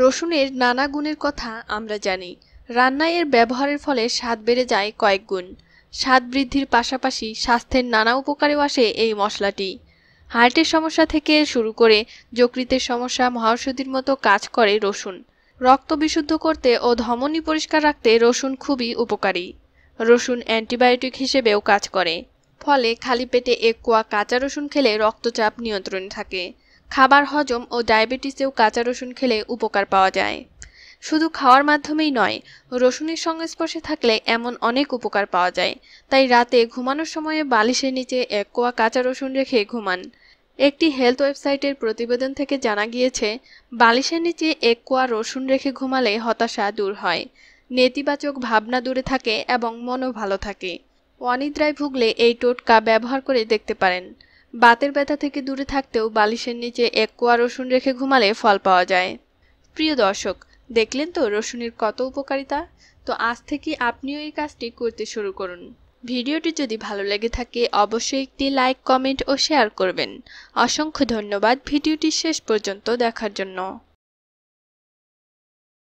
রসুনের নানা গুণের কথা আমরা জানি রান্নায় এর ব্যবহারের ফলে স্বাদ বেড়ে যায় কয়েক গুণ স্বাদ বৃদ্ধির পাশাপাশি স্বাস্থ্যের নানা উপকারেও আসে এই মশলাটি হার্টের সমস্যা থেকে শুরু করে যকৃতের সমস্যা মহাষধির মতো কাজ করে রসুন রক্ত বিশুদ্ধ করতে ও ধমনী পরিষ্কার রাখতে রসুন খুবই উপকারী রসুন অ্যান্টিবায়োটিক হিসেবেও কাজ করে ফলে খালি পেটে এক কোয়া কাঁচা রসুন খেলে রক্তচাপ নিয়ন্ত্রণে থাকে খাবার হজম ও ডায়াবেটিসেও কাঁচা রসুন খেলে উপকার পাওয়া যায় শুধু খাওয়ার মাধ্যমেই নয় রসুনের সংস্পর্শে থাকলে এমন অনেক উপকার পাওয়া যায় তাই রাতে ঘুমানোর সময়ে বালিশের নিচে এক কোয়া কাঁচা রসুন রেখে ঘুমান একটি হেলথ ওয়েবসাইটের প্রতিবেদন থেকে জানা গিয়েছে বালিশের নিচে এক কোয়া রসুন রেখে ঘুমালে হতাশা দূর হয় নেতিবাচক ভাবনা দূরে থাকে এবং মনও ভালো থাকে অনিদ্রায় ভুগলে এই টোটকা ব্যবহার করে দেখতে পারেন বাতের ব্যথা থেকে দূরে থাকতেও বালিশের নিচে এক কোয়া রসুন রেখে ঘুমালে ফল পাওয়া যায় প্রিয় দর্শক দেখলেন তো রসুনের কত উপকারিতা তো আজ থেকে আপনিও এই কাজটি করতে শুরু করুন ভিডিওটি যদি ভালো লেগে থাকে অবশ্যই একটি লাইক কমেন্ট ও শেয়ার করবেন অসংখ্য ধন্যবাদ ভিডিওটি শেষ পর্যন্ত দেখার জন্য